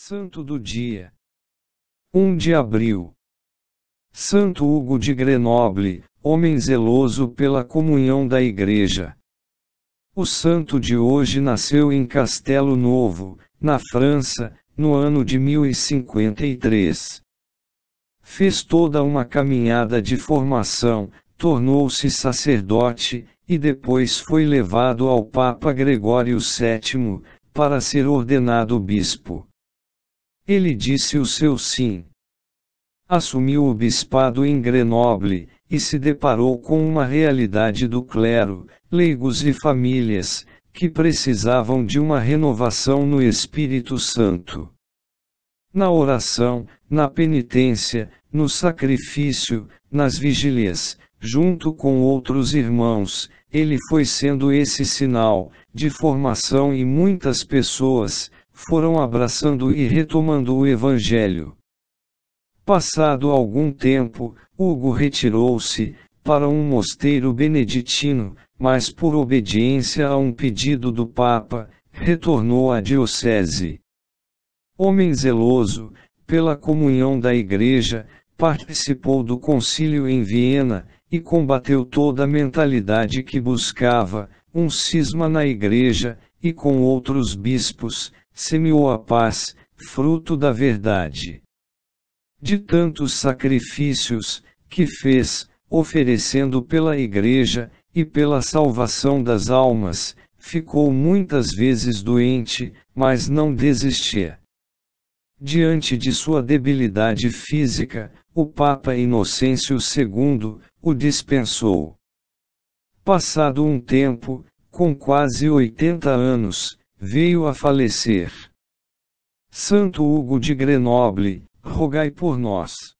Santo do Dia 1 de Abril Santo Hugo de Grenoble, homem zeloso pela comunhão da Igreja. O santo de hoje nasceu em Castelo Novo, na França, no ano de 1053. Fez toda uma caminhada de formação, tornou-se sacerdote, e depois foi levado ao Papa Gregório VII, para ser ordenado bispo. Ele disse o seu sim. Assumiu o bispado em Grenoble, e se deparou com uma realidade do clero, leigos e famílias, que precisavam de uma renovação no Espírito Santo. Na oração, na penitência, no sacrifício, nas vigílias, junto com outros irmãos, ele foi sendo esse sinal de formação e muitas pessoas, foram abraçando e retomando o Evangelho. Passado algum tempo, Hugo retirou-se, para um mosteiro beneditino, mas por obediência a um pedido do Papa, retornou à diocese. Homem zeloso, pela comunhão da Igreja, participou do concílio em Viena, e combateu toda a mentalidade que buscava, um cisma na Igreja, e com outros bispos, semeou a paz, fruto da verdade. De tantos sacrifícios que fez, oferecendo pela Igreja e pela salvação das almas, ficou muitas vezes doente, mas não desistia. Diante de sua debilidade física, o Papa Inocêncio II o dispensou. Passado um tempo, com quase 80 anos, veio a falecer. Santo Hugo de Grenoble, rogai por nós.